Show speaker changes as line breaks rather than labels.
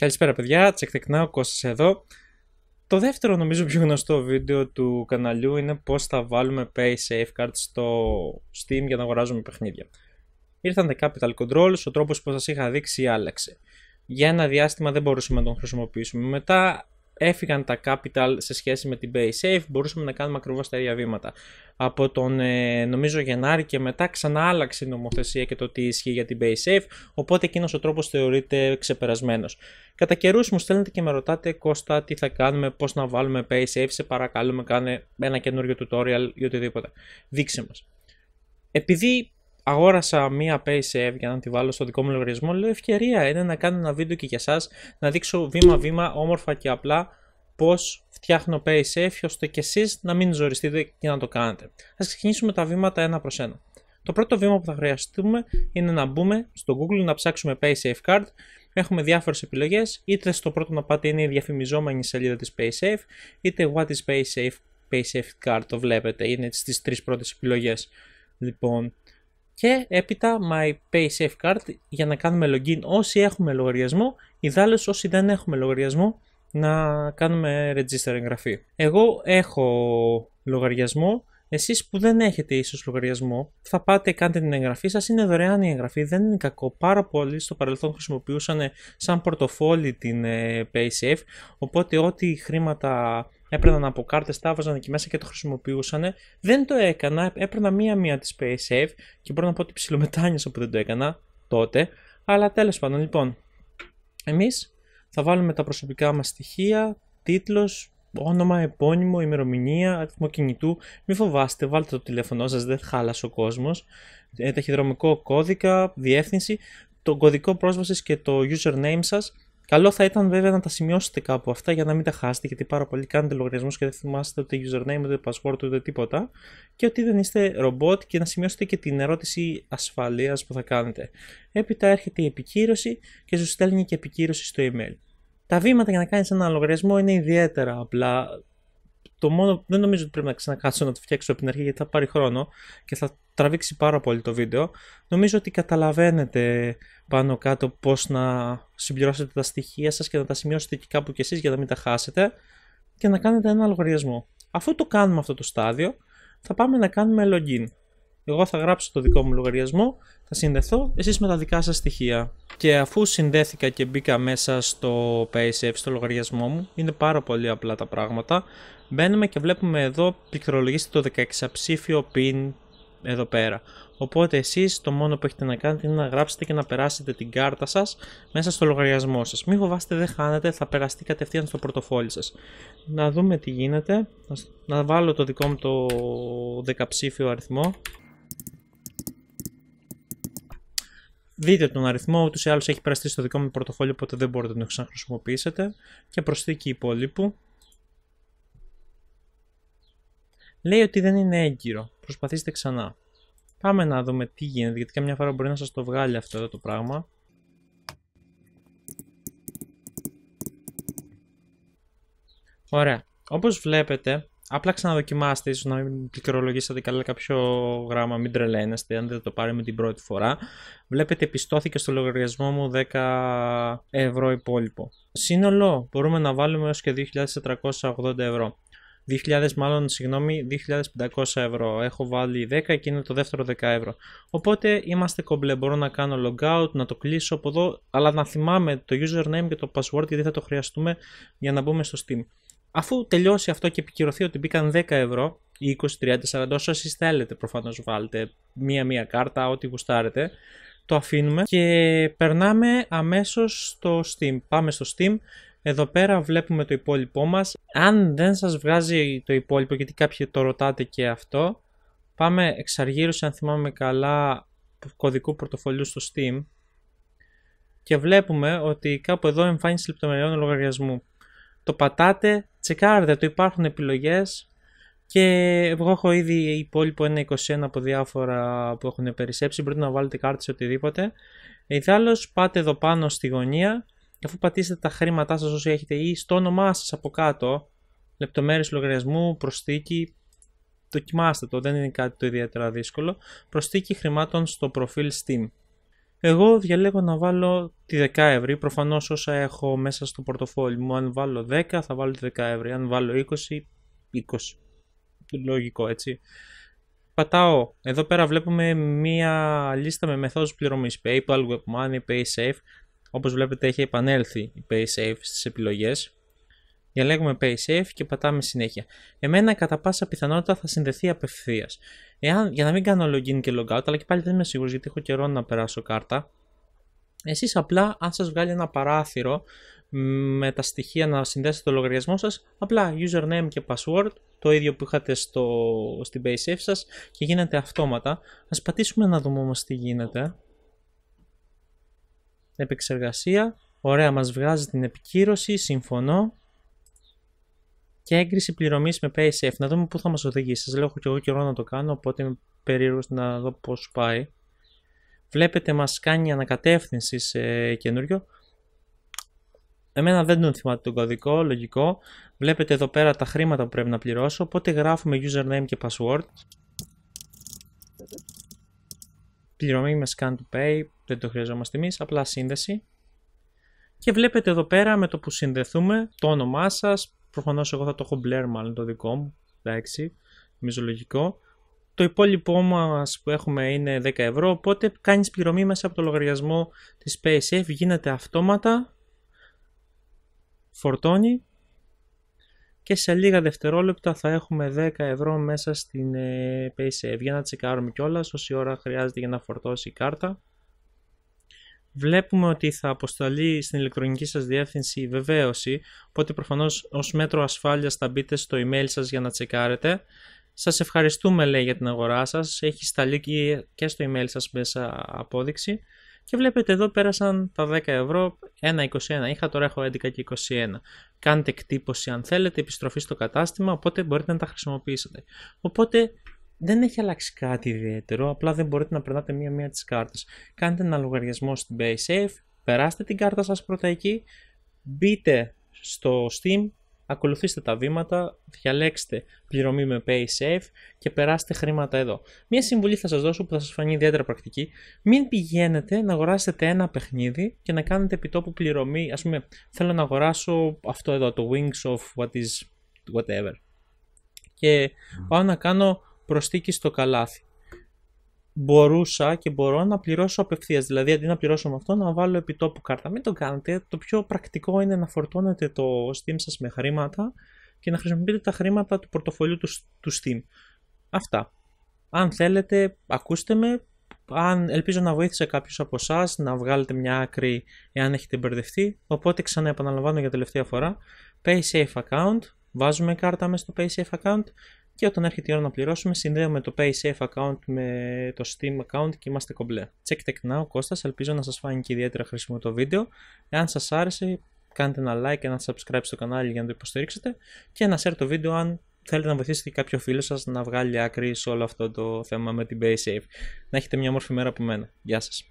Καλησπέρα παιδιά, τσεκτεκνά ο Κώστας εδώ. Το δεύτερο νομίζω πιο γνωστό βίντεο του καναλιού είναι πώς θα βάλουμε Pay Safeguard στο Steam για να αγοράζουμε παιχνίδια. Ήρθαν τα Capital Controls, ο τρόπος που σας είχα δείξει άλλαξε. Για ένα διάστημα δεν μπορούσαμε να τον χρησιμοποιήσουμε. Μετά έφυγαν τα capital σε σχέση με την Safe, μπορούσαμε να κάνουμε ακριβώς τα ίδια βήματα. Από τον ε, νομίζω Γενάρη και μετά ξανά άλλαξε η νομοθεσία και το τι ισχύει για την Safe, οπότε εκείνος ο τρόπος θεωρείται ξεπερασμένος. Κατά καιρούς μου στέλνετε και με ρωτάτε, Κώστα, τι θα κάνουμε, πώς να βάλουμε Safe σε παρακαλούμε, κάνε ένα καινούριο tutorial ή οτιδήποτε. Δείξε μας. Επειδή αγόρασα μία PaySafe για να τη βάλω στο δικό μου λογαριασμό. Λέω ευκαιρία είναι να κάνω ένα βίντεο και για εσά να δείξω βήμα-βήμα, όμορφα και απλά πώς φτιάχνω PaySafe ώστε και εσείς να μην ζοριστείτε και να το κάνετε. Ας ξεκινήσουμε τα βήματα ένα προς ένα. Το πρώτο βήμα που θα χρειαστούμε είναι να μπούμε στο Google να ψάξουμε PaySafe Card. Έχουμε διάφορες επιλογές, είτε στο πρώτο να πάτε είναι η διαφημιζόμενη σελίδα της PaySafe, είτε What is PaySafe, PaySafe Card, το βλέπετε, είναι στις τρεις πρώτες επιλογές. Λοιπόν, και έπειτα My Safe Card για να κάνουμε login όσοι έχουμε λογαριασμό, ιδάλλως όσοι δεν έχουμε λογαριασμό να κάνουμε register εγγραφή. Εγώ έχω λογαριασμό, εσείς που δεν έχετε ίσως λογαριασμό, θα πάτε, κάντε την εγγραφή σας, είναι δωρεάν η εγγραφή, δεν είναι κακό. Πάρα πολλοί στο παρελθόν χρησιμοποιούσαν σαν πορτοφόλι την ε, PaySafe, οπότε ό,τι χρήματα έπαιρναν από κάρτες, τα βάζαν εκεί μέσα και το χρησιμοποιούσαν. Δεν το έκανα, έπαιρνα μία-μία τη PaySafe και μπορώ να πω ότι ψιλομετάνιωσα που δεν το έκανα τότε. Αλλά τέλος πάντων, λοιπόν, εμείς θα βάλουμε τα προσωπικά μας στοιχεία, τίτλος, όνομα, επώνυμο, ημερομηνία, αριθμό κινητού. μη φοβάστε, βάλτε το τηλέφωνό σας, δεν χάλασε ο κόσμος. Ε, ταχυδρομικό κώδικα, διεύθυνση, τον κωδικό πρόσβασης και το username σας Καλό θα ήταν βέβαια να τα σημειώσετε κάπου αυτά για να μην τα χάσετε, γιατί πάρα πολλοί κάνετε λογαριασμούς και δεν θυμάστε ούτε username, ούτε password, ούτε τίποτα. Και ότι δεν είστε ρομπότ και να σημειώσετε και την ερώτηση ασφαλείας που θα κάνετε. Έπειτα έρχεται η επικύρωση και σου στέλνει και επικύρωση στο email. Τα βήματα για να κάνεις ένα λογαριασμό είναι ιδιαίτερα απλά το μόνο δεν νομίζω ότι πρέπει να ξανακάτσω να το φτιάξω από την αρχή γιατί θα πάρει χρόνο και θα τραβήξει πάρα πολύ το βίντεο. Νομίζω ότι καταλαβαίνετε πάνω κάτω πώς να συμπληρώσετε τα στοιχεία σας και να τα σημειώσετε και κάπου κι εσείς για να μην τα χάσετε και να κάνετε ένα λογαριασμό. Αφού το κάνουμε αυτό το στάδιο θα πάμε να κάνουμε login. Εγώ θα γράψω το δικό μου λογαριασμό, θα συνδεθώ εσείς με τα δικά σας στοιχεία. Και αφού συνδέθηκα και μπήκα μέσα στο PaySafe, στο λογαριασμό μου, είναι πάρα πολύ απλά τα πράγματα. Μπαίνουμε και βλέπουμε εδώ πληκτρολογήστε το 16 ψήφιο PIN εδώ πέρα. Οπότε εσείς το μόνο που έχετε να κάνετε είναι να γράψετε και να περάσετε την κάρτα σας μέσα στο λογαριασμό σας. Μην φοβάστε δεν χάνετε, θα περαστεί κατευθείαν στο πορτοφόλι σας. Να δούμε τι γίνεται. Να βάλω το δικό μου το δεκαψήφιο αριθμό. δείτε τον αριθμό, ούτως ή άλλως έχει περαστεί στο δικό μου πορτοφόλιο, οπότε δεν μπορείτε να το ξαναχρησιμοποιήσετε και προσθήκη υπόλοιπου. Λέει ότι δεν είναι έγκυρο. Προσπαθήστε ξανά. Πάμε να δούμε τι γίνεται, γιατί καμιά φορά μπορεί να σας το βγάλει αυτό εδώ το πράγμα. Ωραία. Όπως βλέπετε, Απλά ξαναδοκιμάστε, ίσως να μην καλά κάποιο γράμμα, μην τρελαίνεστε, αν δεν το πάρουμε με την πρώτη φορά. Βλέπετε, πιστώθηκε στο λογαριασμό μου 10 ευρώ υπόλοιπο. Σύνολο, μπορούμε να βάλουμε έως και 2.480 ευρώ. 2.000 μάλλον, συγγνώμη, 2.500 ευρώ. Έχω βάλει 10 και είναι το δεύτερο 10 ευρώ. Οπότε είμαστε κομπλέ. Μπορώ να κάνω logout, να το κλείσω από εδώ, αλλά να θυμάμαι το username και το password γιατί θα το χρειαστούμε για να μπούμε στο Steam. Αφού τελειώσει αυτό και επικυρωθεί ότι μπήκαν 10 ευρώ ή 20, 30, 40, όσο εσείς θέλετε προφανώς βάλετε μία-μία κάρτα, ό,τι γουστάρετε, το αφήνουμε και περνάμε αμέσως στο Steam. Πάμε στο Steam, εδώ πέρα βλέπουμε το υπόλοιπό μας. Αν δεν σας βγάζει το υπόλοιπο, γιατί κάποιοι το ρωτάτε και αυτό, πάμε εξαργύρωση αν θυμάμαι καλά κωδικού πορτοφολιού στο Steam και βλέπουμε ότι κάπου εδώ εμφάνιση λεπτομεριών λογαριασμού το πατάτε, τσεκάρετε το, υπάρχουν επιλογές και εγώ έχω ήδη υπόλοιπο 21 από διάφορα που έχουν περισσέψει, μπορείτε να βάλετε κάρτες οτιδήποτε. Ιδάλλως πάτε εδώ πάνω στη γωνία και αφού πατήσετε τα χρήματά σας όσο έχετε ή στο όνομά σας από κάτω, λεπτομέρειες λογαριασμού, προσθήκη, δοκιμάστε το, δεν είναι κάτι το ιδιαίτερα δύσκολο, προσθήκη χρημάτων στο προφίλ Steam. Εγώ διαλέγω να βάλω τη 10 ευρώ. Προφανώς όσα έχω μέσα στο πορτοφόλι μου, αν βάλω 10, θα βάλω τη 10 ευρώ. Αν βάλω 20, 20. Λογικό έτσι. Πατάω. Εδώ πέρα βλέπουμε μία λίστα με μεθόδους πληρωμής. PayPal, WebMoney, PaySafe. Όπως βλέπετε έχει επανέλθει η PaySafe στις επιλογές. Διαλέγουμε Pay Safe και πατάμε συνέχεια. Εμένα κατά πάσα πιθανότητα θα συνδεθεί απευθείας. Εάν, για να μην κάνω login και logout, αλλά και πάλι δεν είμαι σίγουρος γιατί έχω καιρό να περάσω κάρτα. Εσείς απλά αν σας βγάλει ένα παράθυρο με τα στοιχεία να συνδέσετε το λογαριασμό σας, απλά username και password, το ίδιο που είχατε στο, στην PaySafe σας και γίνεται αυτόματα. Ας πατήσουμε να δούμε όμως τι γίνεται. Επεξεργασία, ωραία μας βγάζει την επικύρωση, συμφωνώ και έγκριση πληρωμής με PaySafe. Να δούμε πού θα μας οδηγήσει. Σας λέω και εγώ καιρό να το κάνω, οπότε είμαι περίεργος να δω πώς πάει. Βλέπετε, μας κάνει ανακατεύθυνση σε καινούριο. Εμένα δεν τον θυμάται τον κωδικό, λογικό. Βλέπετε εδώ πέρα τα χρήματα που πρέπει να πληρώσω, οπότε γράφουμε username και password. Πληρωμή με scan to pay, δεν το χρειαζόμαστε εμείς. απλά σύνδεση. Και βλέπετε εδώ πέρα με το που συνδεθούμε το όνομά σας, Προφανώς εγώ θα το έχω μπλερ μάλλον το δικό μου. Εντάξει, νομίζω Το υπόλοιπό μας που έχουμε είναι 10 ευρώ. Οπότε κάνεις πληρωμή μέσα από το λογαριασμό της PSF, Γίνεται αυτόματα. Φορτώνει. Και σε λίγα δευτερόλεπτα θα έχουμε 10 ευρώ μέσα στην ε, PSF. Για να τσεκάρουμε κιόλας όση ώρα χρειάζεται για να φορτώσει η κάρτα βλέπουμε ότι θα αποσταλεί στην ηλεκτρονική σας διεύθυνση η βεβαίωση, οπότε προφανώς ως μέτρο ασφάλειας θα μπείτε στο email σας για να τσεκάρετε. Σας ευχαριστούμε λέει για την αγορά σας, έχει σταλεί και στο email σας μέσα απόδειξη. Και βλέπετε εδώ πέρασαν τα 10 ευρώ, 1,21 είχα, τώρα έχω 11 και 21. Κάντε εκτύπωση αν θέλετε, επιστροφή στο κατάστημα, οπότε μπορείτε να τα χρησιμοποιήσετε. Οπότε δεν έχει αλλάξει κάτι ιδιαίτερο, απλά δεν μπορείτε να περνάτε μία-μία τις κάρτες. Κάντε ένα λογαριασμό στην PaySafe, περάστε την κάρτα σας πρώτα εκεί, μπείτε στο Steam, ακολουθήστε τα βήματα, διαλέξτε πληρωμή με PaySafe και περάστε χρήματα εδώ. Μία συμβουλή θα σας δώσω που θα σας φανεί ιδιαίτερα πρακτική. Μην πηγαίνετε να αγοράσετε ένα παιχνίδι και να κάνετε επιτόπου πληρωμή. Ας πούμε, θέλω να αγοράσω αυτό εδώ, το Wings of what is whatever. Και πάω να κάνω προστίκη στο καλάθι. Μπορούσα και μπορώ να πληρώσω απευθείας. Δηλαδή, αντί να πληρώσω με αυτό, να βάλω επιτόπου κάρτα. Μην το κάνετε. Το πιο πρακτικό είναι να φορτώνετε το Steam σας με χρήματα και να χρησιμοποιείτε τα χρήματα του πορτοφολιού του, Steam. Αυτά. Αν θέλετε, ακούστε με. Αν ελπίζω να βοήθησε κάποιος από εσάς να βγάλετε μια άκρη εάν έχετε μπερδευτεί. Οπότε ξανά επαναλαμβάνω για τελευταία φορά. PaySafe account. Βάζουμε κάρτα μέσα στο PaySafe account και όταν έρχεται η ώρα να πληρώσουμε συνδέουμε το PaySafe account με το Steam account και είμαστε κομπλέ. Check Tech Now, Κώστας, ελπίζω να σας φάνηκε ιδιαίτερα χρήσιμο το βίντεο. Εάν σας άρεσε κάντε ένα like, και ένα subscribe στο κανάλι για να το υποστηρίξετε και ένα share το βίντεο αν θέλετε να βοηθήσετε κάποιο φίλο σας να βγάλει άκρη σε όλο αυτό το θέμα με την PaySafe. Να έχετε μια όμορφη μέρα από μένα. Γεια σας.